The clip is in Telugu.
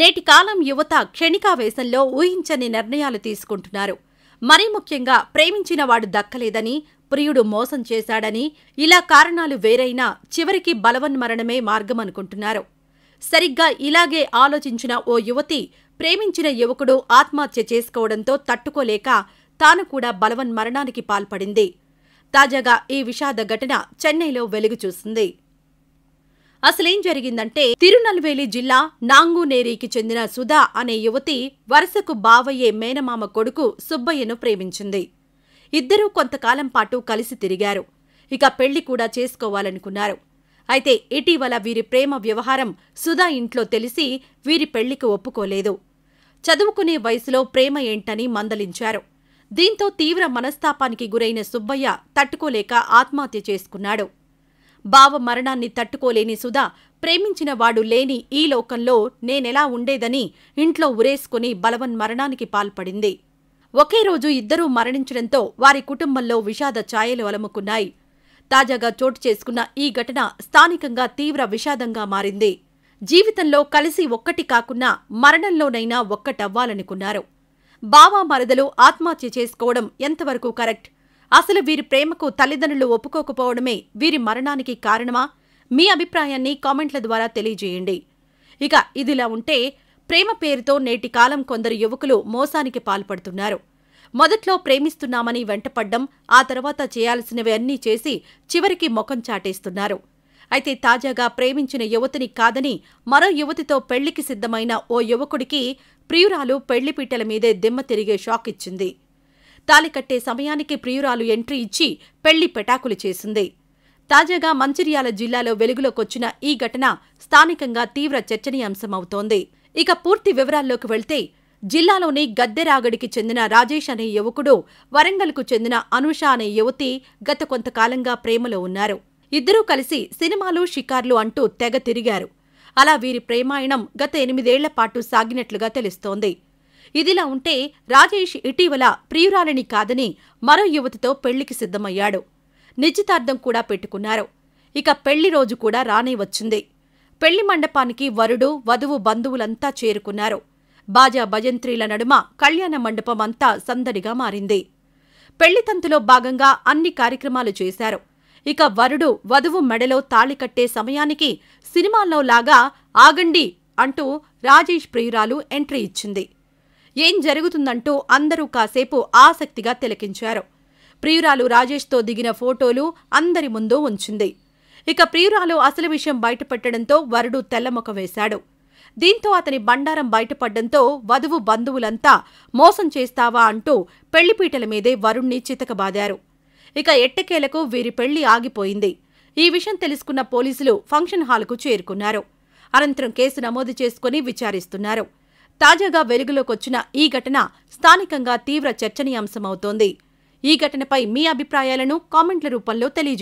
నేటి కాలం యువత క్షణికావేశంలో ఊహించని నిర్ణయాలు తీసుకుంటున్నారు మరీ ముఖ్యంగా ప్రేమించిన వాడు దక్కలేదని ప్రియుడు మోసం చేశాడని ఇలా కారణాలు వేరైనా చివరికి బలవన్మరణమే మార్గమనుకుంటున్నారు సరిగ్గా ఇలాగే ఆలోచించిన ఓ యువతి ప్రేమించిన యువకుడు ఆత్మహత్య చేసుకోవడంతో తట్టుకోలేక తాను కూడా బలవన్మరణానికి పాల్పడింది తాజాగా ఈ విషాద ఘటన చెన్నైలో వెలుగుచూసింది అసలేం జరిగిందంటే తిరునల్వేలి జిల్లా నాంగునేరికి చెందిన సుధా అనే యువతి వరుసకు బావయ్యే మేనమామ కొడుకు సుబ్బయ్యను ప్రేమించింది ఇద్దరూ కొంతకాలం పాటు కలిసి తిరిగారు ఇక పెళ్లి కూడా చేసుకోవాలనుకున్నారు అయితే ఇటీవల వీరి ప్రేమ వ్యవహారం సుధా ఇంట్లో తెలిసి వీరి పెళ్లికి ఒప్పుకోలేదు చదువుకునే వయసులో ప్రేమ ఏంటని మందలించారు దీంతో తీవ్ర మనస్తాపానికి గురైన సుబ్బయ్య తట్టుకోలేక ఆత్మహత్య చేసుకున్నాడు బావ మరణాన్ని తట్టుకోలేని సుధా ప్రేమించిన వాడు లేని ఈ లోకంలో నేనెలా ఉండేదని ఇంట్లో ఉరేసుకుని బలవన్ మరణానికి పాల్పడింది ఒకే రోజు ఇద్దరూ మరణించడంతో వారి కుటుంబంలో విషాద ఛాయలు అలముకున్నాయి తాజాగా చోటు చేసుకున్న ఈ ఘటన స్థానికంగా తీవ్ర విషాదంగా మారింది జీవితంలో కలిసి ఒక్కటి కాకున్నా మరణంలోనైనా ఒక్కటవ్వాలనుకున్నారు బావా మరదలు ఆత్మహత్య చేసుకోవడం ఎంతవరకు కరెక్ట్ అసలు వీరి ప్రేమకు తల్లిదండ్రులు ఒప్పుకోకపోవడమే వీరి మరణానికి కారణమా మీ అభిప్రాయాన్ని కామెంట్ల ద్వారా తెలియజేయండి ఇక ఇదిలా ఉంటే ప్రేమ పేరుతో నేటి కాలం కొందరు యువకులు మోసానికి పాల్పడుతున్నారు మొదట్లో ప్రేమిస్తున్నామని వెంటపడ్డం ఆ తర్వాత చేయాల్సినవి అన్నీ చేసి చివరికి ముఖం చాటేస్తున్నారు అయితే తాజాగా ప్రేమించిన యువతిని కాదని మరో యువతితో పెళ్లికి సిద్ధమైన ఓ యువకుడికి ప్రియురాలు పెళ్లిపీటల మీదే దిమ్మ తిరిగే షాక్ ఇచ్చింది తాలి కట్టే సమయానికి ప్రియురాలు ఎంట్రీ ఇచ్చి పెళ్లి పెటాకులు చేసింది తాజాగా మంచిర్యాల జిల్లాలో వెలుగులోకొచ్చిన ఈ ఘటన స్థానికంగా తీవ్ర చర్చనీయాంశమవుతోంది ఇక పూర్తి వివరాల్లోకి వెళ్తే జిల్లాలోని గద్దెరాగడికి చెందిన రాజేష్ అనే యువకుడు వరంగల్కు చెందిన అనుష అనే యువతి గత కొంతకాలంగా ప్రేమలో ఉన్నారు ఇద్దరూ కలిసి సినిమాలు షికార్లు అంటూ తెగ తిరిగారు అలా వీరి ప్రేమాయణం గత ఎనిమిదేళ్ల పాటు సాగినట్లుగా తెలుస్తోంది ఇదిలా ఉంటే రాజేష్ ఇటీవల ప్రియురాలిని కాదని మరో యువతితో పెళ్లికి సిద్ధమయ్యాడు నిశ్చితార్థం కూడా పెట్టుకున్నారు ఇక పెళ్లి రోజు కూడా రానే వచ్చింది పెళ్లి మండపానికి వరుడు వధువు బంధువులంతా చేరుకున్నారు బాజా భజంత్రీల నడుమ కళ్యాణ మండపం అంతా సందడిగా మారింది పెళ్లితంతులో భాగంగా అన్ని కార్యక్రమాలు చేశారు ఇక వరుడు వధువు మెడలో తాళి కట్టే సమయానికి సినిమాల్లో లాగా ఆగండి అంటూ రాజేష్ ప్రియురాలు ఎంట్రీ ఇచ్చింది ఏం జరుగుతుందంటూ అందరూ కాసేపు ఆసక్తిగా తిలకించారు ప్రియురాలు రాజేష్తో దిగిన ఫోటోలు అందరి ముందు ఉంచింది ఇక ప్రియురాలు అసలు విషయం బయటపెట్టడంతో వరుడు తెల్లమొక వేశాడు దీంతో అతని బండారం బయటపడ్డంతో వధువు బంధువులంతా మోసం చేస్తావా అంటూ పెళ్లిపీటల మీదే వరుణ్ణి చితకబాదారు ఇక ఎట్టకేలకు వీరి పెళ్లి ఆగిపోయింది ఈ విషయం తెలుసుకున్న పోలీసులు ఫంక్షన్ హాల్కు చేరుకున్నారు అనంతరం కేసు నమోదు చేసుకుని విచారిస్తున్నారు తాజాగా వెలుగులోకొచ్చిన ఈ ఘటన స్థానికంగా తీవ్ర చర్చనీయాంశమవుతోంది ఈ ఘటనపై మీ అభిప్రాయాలను కామెంట్ల రూపంలో తెలియజేయండి